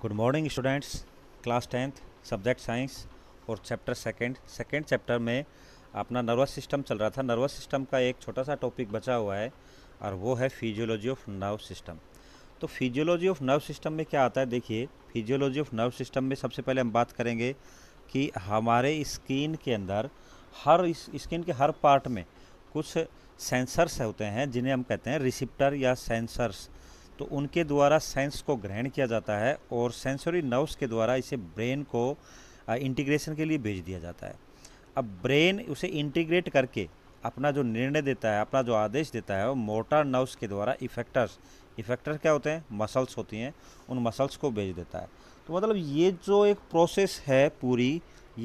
Good morning students class tenth subject science और chapter second second chapter में अपना nervous system चल रहा था नर्वस सिस्टम का एक छोटा सा टॉपिक बचा हुआ है और वो है फिजियोलॉजी ऑफ नर्व सिस्टम तो फिजियोलॉजी ऑफ नर्व सिस्टम में क्या आता है देखिए फिजियोलॉजी ऑफ नर्व सिस्टम में सबसे पहले हम बात करेंगे कि हमारे स्किन के अंदर हर स्किन के हर पार्ट में कुछ सेंसर्स होते हैं जिन्हें हम कहते हैं रिसिप्टर या सेंसर्स तो उनके द्वारा सेंस को ग्रहण किया जाता है और सेंसरी नर्व्स के द्वारा इसे ब्रेन को इंटीग्रेशन के लिए भेज दिया जाता है अब ब्रेन उसे इंटीग्रेट करके अपना जो निर्णय देता है अपना जो आदेश देता है वो मोटर नर्व्स के द्वारा इफेक्टर्स इफेक्टर क्या होते हैं मसल्स होती हैं उन मसल्स को भेज देता है तो मतलब ये जो एक प्रोसेस है पूरी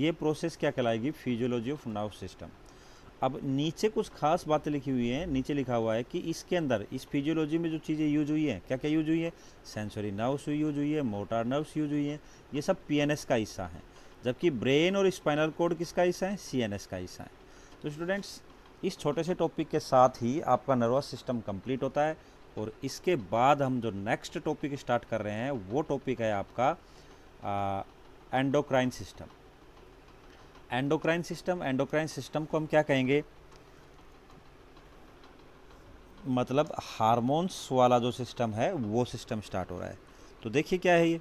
ये प्रोसेस क्या कहलाएगी फिजियोलॉजी ऑफ नर्व सिस्टम अब नीचे कुछ खास बातें लिखी हुई हैं नीचे लिखा हुआ है कि इसके अंदर इस फिजियोलॉजी में जो चीज़ें यूज हुई हैं क्या क्या यूज हुई है सेंसरी नर्व्स यूज हुई है मोटार नर्व्स यूज हुई हैं ये सब पीएनएस का हिस्सा हैं जबकि ब्रेन और स्पाइनल कोड किसका हिस्सा है सीएनएस का हिस्सा है तो स्टूडेंट्स इस छोटे से टॉपिक के साथ ही आपका नर्वस सिस्टम कम्प्लीट होता है और इसके बाद हम जो नेक्स्ट टॉपिक स्टार्ट कर रहे हैं वो टॉपिक है आपका endocrine system endocrine system endocrine system को हम क्या कहेंगे मतलब हार्मोन्स वाला जो सिस्टम है वो सिस्टम स्टार्ट हो रहा है तो देखिए क्या है ये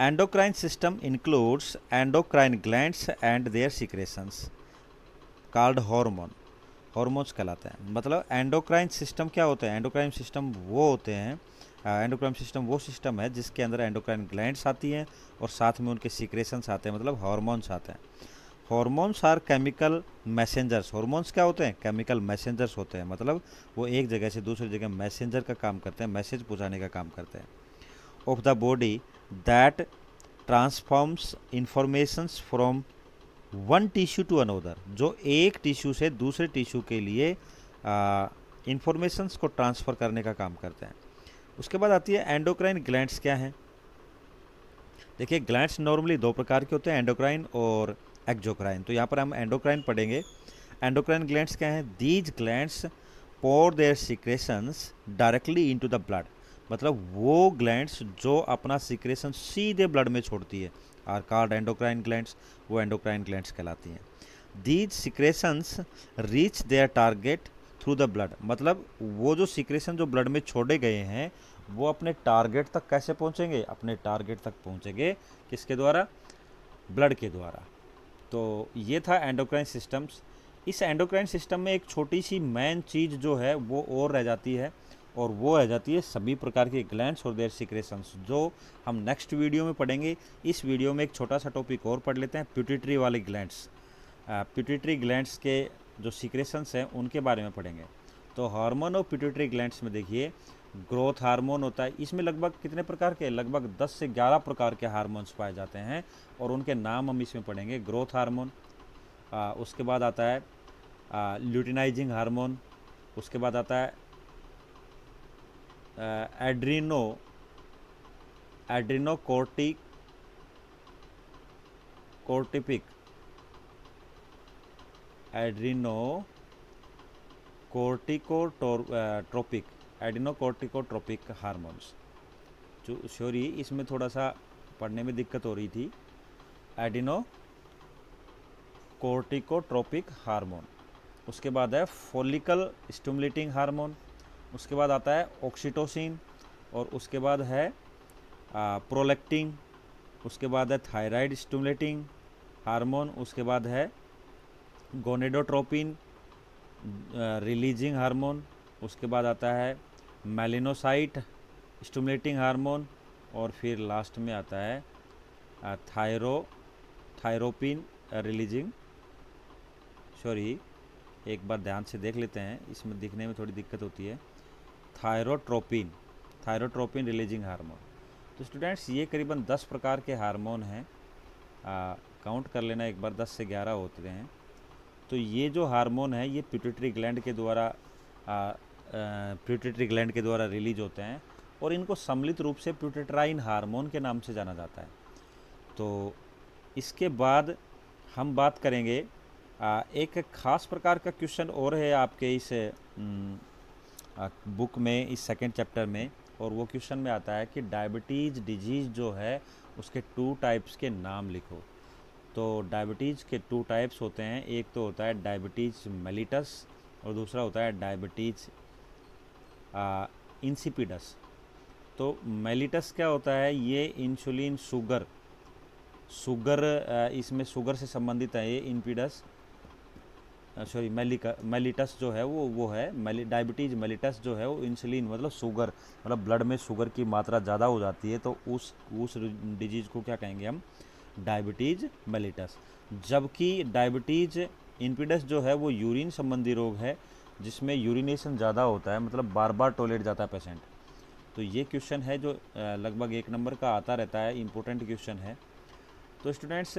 endocrine system includes endocrine glands and their secretions called hormone hormones कहलाते हैं मतलब एंडोक्राइन सिस्टम क्या होते हैं एंडोक्राइन सिस्टम वो होते हैं एंडोक्राइन सिस्टम वो सिस्टम है जिसके अंदर एंडोक्राइन ग्लैंड्स आती हैं और साथ में उनके सिक्रेशंस आते हैं मतलब हॉर्मोन्स आते हैं hormones are chemical messengers hormones क्या होते हैं केमिकल मैसेंजर्स होते हैं मतलब वो एक जगह से दूसरी जगह मैसेंजर का काम करते हैं मैसेज पहुँचाने का काम करते हैं of the body that transforms informations from one tissue to another जो एक टिश्यू से दूसरे टिश्यू के लिए इंफॉर्मेशंस को ट्रांसफ़र करने का काम करते हैं उसके बाद आती है एंडोक्राइन ग्लैंड्स क्या हैं देखिए ग्लैंड्स नॉर्मली दो प्रकार के होते हैं एंडोक्राइन और एक्जोक्राइन तो यहाँ पर हम एंडोक्राइन पढ़ेंगे एंडोक्राइन ग्लैंड्स क्या हैं these glands pour their secretions directly into the blood मतलब वो ग्लैंड्स जो अपना सिक्रेशन सीधे ब्लड में छोड़ती है आर कार्ड एंडोक्राइन ग्लैंड्स वो एंडोक्राइन ग्लैंड्स कहलाती हैं these secretions reach their target through the blood मतलब वो जो सिक्रेशन जो ब्लड में छोड़े गए हैं वो अपने टारगेट तक कैसे पहुंचेंगे अपने टारगेट तक पहुंचेंगे किसके द्वारा ब्लड के द्वारा तो ये था एंडोक्राइन सिस्टम्स इस एंडोक्राइन सिस्टम में एक छोटी सी मेन चीज़ जो है वो और रह जाती है और वो रह जाती है सभी प्रकार के ग्लैंड्स और देयर सिक्रेशंस जो हम नेक्स्ट वीडियो में पढ़ेंगे इस वीडियो में एक छोटा सा टॉपिक और पढ़ लेते हैं प्यूटिट्री वाले ग्लैंड्स प्यूटिट्री ग्लैंड्स के जो सिक्रेशंस हैं उनके बारे में पढ़ेंगे तो हार्मोन और प्यूटिट्री ग्लैंड्स में देखिए ग्रोथ हार्मोन होता है इसमें लगभग कितने प्रकार के लगभग 10 से 11 प्रकार के हार्मोन्स पाए जाते हैं और उनके नाम हम इसमें पढ़ेंगे ग्रोथ हार्मोन उसके बाद आता है ल्यूटिनाइजिंग हार्मोन उसके बाद आता है adreno adreno cortic cortipic adreno tropic adrenocorticotropic hormones जो सॉरी इसमें थोड़ा सा पढ़ने में दिक्कत हो रही थी एडिनो कोर्टिकोट्रोपिक हार्मोन उसके बाद है फोलिकल स्टमुलेटिंग हार्मोन उसके बाद आता है ऑक्सीटोसिन और उसके बाद है प्रोलेक्टिन उसके बाद है थायराइड स्टमुलेटिंग हार्मोन उसके बाद है गोनेडोट्रोपिन रिलीजिंग हार्मोन उसके बाद आता है मेलिनोसाइट स्टमुलेटिंग हार्मोन और फिर लास्ट में आता है थायरो थायरोपिन रिलीजिंग सॉरी एक बार ध्यान से देख लेते हैं इसमें दिखने में थोड़ी दिक्कत होती है थायरोट्रोपिन थायरोट्रोपिन रिलीजिंग हार्मोन तो स्टूडेंट्स ये करीबन 10 प्रकार के हार्मोन हैं काउंट कर लेना एक बार 10 से 11 होते हैं तो ये जो हार्मोन है ये पिट्यूटरी ग्लैंड के द्वारा प्यूटेटरी ग्लैंड के द्वारा रिलीज होते हैं और इनको सम्मिलित रूप से प्यूटेट्राइन हार्मोन के नाम से जाना जाता है तो इसके बाद हम बात करेंगे आ, एक ख़ास प्रकार का क्वेश्चन और है आपके इस न, आ, बुक में इस सेकेंड चैप्टर में और वो क्वेश्चन में आता है कि डायबिटीज़ डिजीज़ जो है उसके टू टाइप्स के नाम लिखो तो डायबिटीज़ के टू टाइप्स होते हैं एक तो होता है डायबिटीज़ मेलिटस और दूसरा होता है डायबिटीज़ इंसिपिडस तो मेलिटस क्या होता है ये इंसुलिन शुगर शुगर इसमें शुगर से संबंधित है ये इंपिडस सॉरी मेलिका मेलिटस जो है वो वो है मेली डायबिटीज़ मेलिटस जो है वो इंसुलिन मतलब शुगर मतलब ब्लड में शुगर की मात्रा ज़्यादा हो जाती है तो उस उस डिजीज़ को क्या कहेंगे हम डायबिटीज़ मेलिटस जबकि डायबिटीज़ इंपिडस जो है वो यूरिन संबंधी रोग है जिसमें यूरिनेशन ज़्यादा होता है मतलब बार बार टॉयलेट जाता है पेशेंट तो ये क्वेश्चन है जो लगभग एक नंबर का आता रहता है इम्पोर्टेंट क्वेश्चन है तो स्टूडेंट्स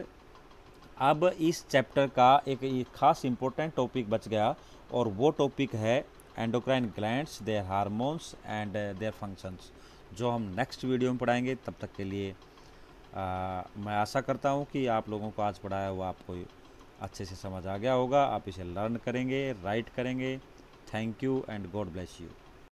अब इस चैप्टर का एक, खास इम्पोर्टेंट टॉपिक बच गया और वो टॉपिक है endocrine glands their hormones and their functions जो हम नेक्स्ट वीडियो में पढ़ाएंगे तब तक के लिए आ, मैं आशा करता हूँ कि आप लोगों को आज पढ़ाया हुआ आपको अच्छे से समझ आ गया होगा आप इसे लर्न करेंगे राइट करेंगे Thank you and God bless you.